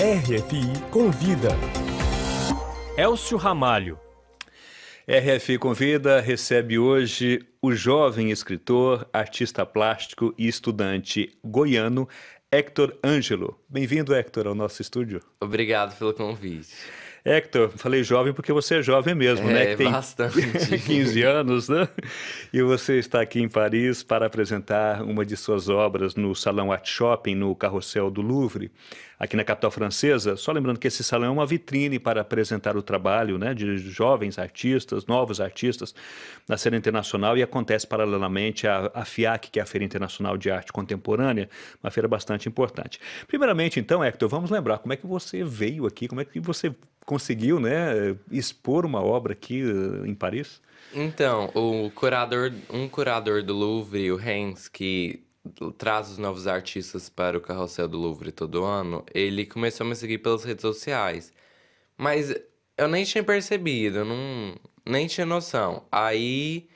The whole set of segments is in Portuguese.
RFI Convida. Elcio Ramalho. RFI Convida recebe hoje o jovem escritor, artista plástico e estudante goiano Hector Ângelo. Bem-vindo, Hector, ao nosso estúdio. Obrigado pelo convite. Hector, é falei jovem porque você é jovem mesmo, né? é, né? Que tem bastante. 15 anos, né? E você está aqui em Paris para apresentar uma de suas obras no Salão Art Shopping, no Carrossel do Louvre, aqui na capital francesa. Só lembrando que esse salão é uma vitrine para apresentar o trabalho né, de jovens artistas, novos artistas, na cena internacional e acontece paralelamente à, à FIAC, que é a Feira Internacional de Arte Contemporânea, uma feira bastante importante. Primeiramente, então, Hector, vamos lembrar como é que você veio aqui, como é que você conseguiu né, expor uma obra aqui eh, em Paris? Então, o curador, um curador do Louvre, o Hans, que traz os novos artistas para o Carrossel do Louvre todo ano, ele começou a me seguir pelas redes sociais. Mas eu nem tinha percebido, não, nem tinha noção. Aí,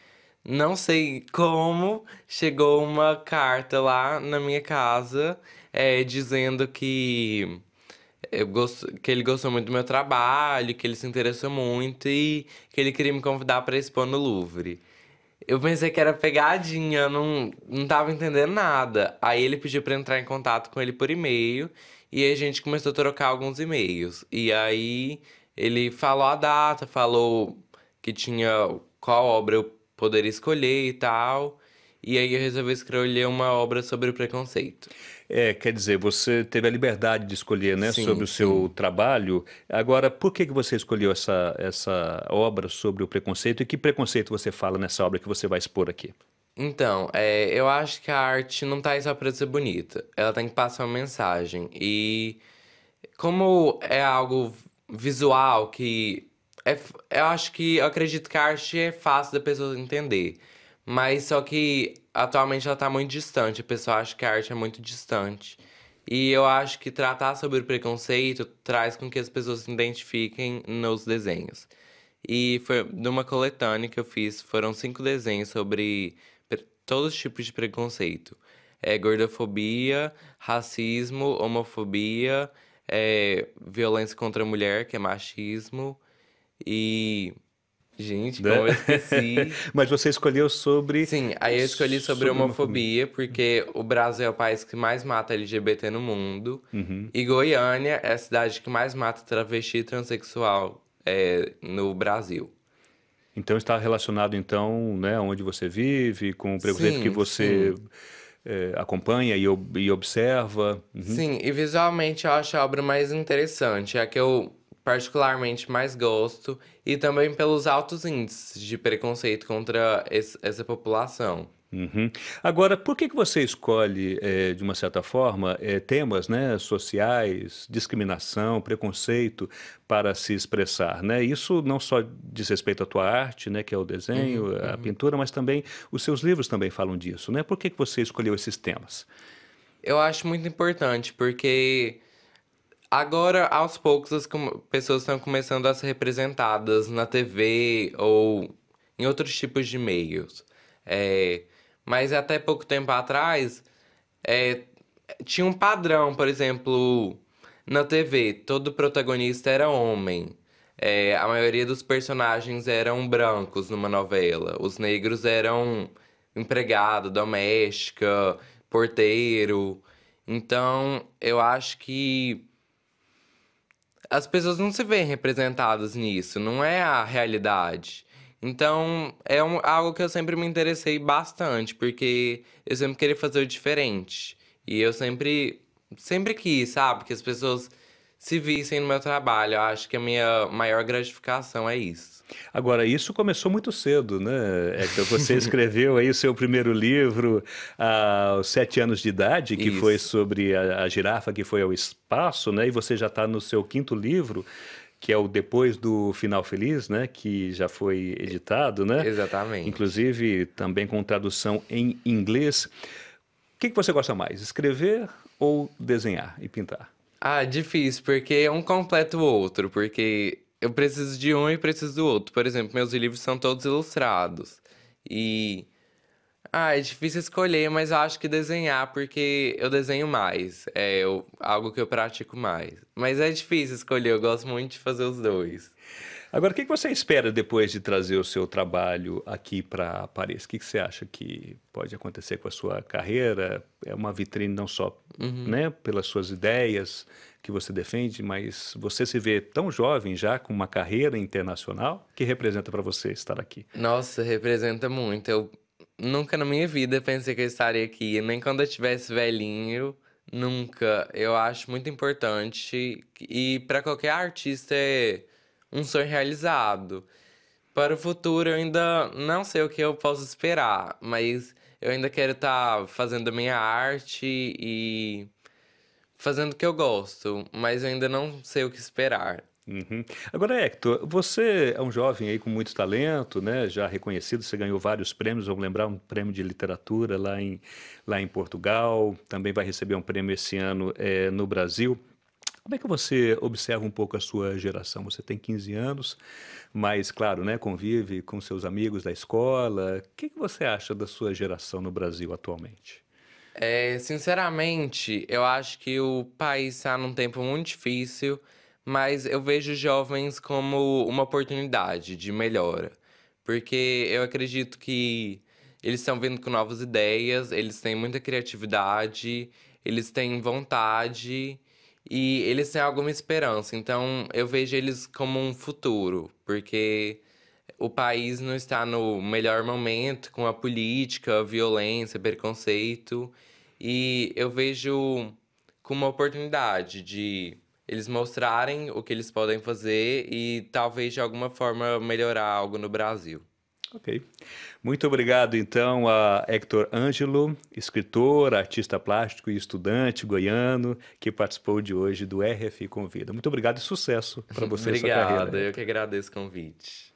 não sei como, chegou uma carta lá na minha casa é, dizendo que eu que ele gostou muito do meu trabalho, que ele se interessou muito e que ele queria me convidar para expor no Louvre. Eu pensei que era pegadinha, não, não tava entendendo nada. Aí ele pediu para entrar em contato com ele por e-mail e a gente começou a trocar alguns e-mails. E aí ele falou a data, falou que tinha qual obra eu poderia escolher e tal. E aí eu resolvi escolher uma obra sobre o preconceito. É, quer dizer, você teve a liberdade de escolher, né, sim, sobre o sim. seu trabalho. Agora, por que que você escolheu essa essa obra sobre o preconceito e que preconceito você fala nessa obra que você vai expor aqui? Então, é, eu acho que a arte não está aí só para ser bonita. Ela tem que passar uma mensagem e como é algo visual que é, eu acho que eu acredito que a arte é fácil da pessoa entender. Mas só que atualmente ela está muito distante. O pessoal acha que a arte é muito distante. E eu acho que tratar sobre o preconceito traz com que as pessoas se identifiquem nos desenhos. E foi numa coletânea que eu fiz, foram cinco desenhos sobre todos os tipos de preconceito. É, gordofobia, racismo, homofobia, é, violência contra a mulher, que é machismo, e Gente, né? como eu esqueci. Mas você escolheu sobre. Sim, aí eu escolhi sobre, sobre homofobia, homofobia, porque o Brasil é o país que mais mata LGBT no mundo. Uhum. E Goiânia é a cidade que mais mata travesti e transexual é, no Brasil. Então está relacionado, então, né, onde você vive, com o preconceito sim, que você. É, acompanha e, e observa. Uhum. Sim, e visualmente eu acho a obra mais interessante. É que eu particularmente mais gosto e também pelos altos índices de preconceito contra esse, essa população. Uhum. Agora, por que, que você escolhe, é, de uma certa forma, é, temas né, sociais, discriminação, preconceito para se expressar? Né? Isso não só diz respeito à tua arte, né, que é o desenho, uhum, a uhum. pintura, mas também os seus livros também falam disso. Né? Por que, que você escolheu esses temas? Eu acho muito importante, porque Agora, aos poucos, as pessoas estão começando a ser representadas na TV ou em outros tipos de meios. É, mas até pouco tempo atrás, é, tinha um padrão, por exemplo, na TV, todo protagonista era homem. É, a maioria dos personagens eram brancos numa novela. Os negros eram empregado, doméstica, porteiro. Então, eu acho que as pessoas não se veem representadas nisso, não é a realidade. Então, é um, algo que eu sempre me interessei bastante, porque eu sempre queria fazer o diferente. E eu sempre sempre quis, sabe? Que as pessoas se vissem no meu trabalho. Eu acho que a minha maior gratificação é isso. Agora, isso começou muito cedo, né? É que você escreveu aí o seu primeiro livro aos sete anos de idade, que isso. foi sobre a, a girafa que foi ao espaço, né? E você já está no seu quinto livro que é o depois do final feliz, né, que já foi editado, né? Exatamente. Inclusive também com tradução em inglês. O que, que você gosta mais, escrever ou desenhar e pintar? Ah, difícil, porque é um completa o outro, porque eu preciso de um e preciso do outro. Por exemplo, meus livros são todos ilustrados. E. Ah, é difícil escolher, mas eu acho que desenhar, porque eu desenho mais. É eu, algo que eu pratico mais. Mas é difícil escolher, eu gosto muito de fazer os dois. Agora, o que você espera depois de trazer o seu trabalho aqui para Paris? O que você acha que pode acontecer com a sua carreira? É uma vitrine não só uhum. né, pelas suas ideias que você defende, mas você se vê tão jovem já, com uma carreira internacional, O que representa para você estar aqui? Nossa, representa muito. Eu nunca na minha vida pensei que eu estaria aqui, nem quando eu estivesse velhinho, nunca. Eu acho muito importante e para qualquer artista é um sonho realizado. Para o futuro, eu ainda não sei o que eu posso esperar, mas eu ainda quero estar tá fazendo a minha arte e fazendo o que eu gosto, mas eu ainda não sei o que esperar. Uhum. Agora, Hector, você é um jovem aí com muito talento, né? Já reconhecido, você ganhou vários prêmios. Vamos lembrar um prêmio de literatura lá em, lá em Portugal. Também vai receber um prêmio esse ano é, no Brasil. Como é que você observa um pouco a sua geração? Você tem 15 anos, mas, claro, né, convive com seus amigos da escola. O que, que você acha da sua geração no Brasil atualmente? É, sinceramente, eu acho que o país está num tempo muito difícil, mas eu vejo os jovens como uma oportunidade de melhora. Porque eu acredito que eles estão vindo com novas ideias, eles têm muita criatividade, eles têm vontade e eles têm alguma esperança. Então, eu vejo eles como um futuro, porque o país não está no melhor momento com a política, a violência, preconceito. E eu vejo como uma oportunidade de eles mostrarem o que eles podem fazer e talvez de alguma forma melhorar algo no Brasil. Ok. Muito obrigado, então, a Hector Ângelo, escritor, artista plástico e estudante goiano, que participou de hoje do RF Convida. Muito obrigado e sucesso para você obrigado, e sua carreira. Obrigado, eu que agradeço o convite.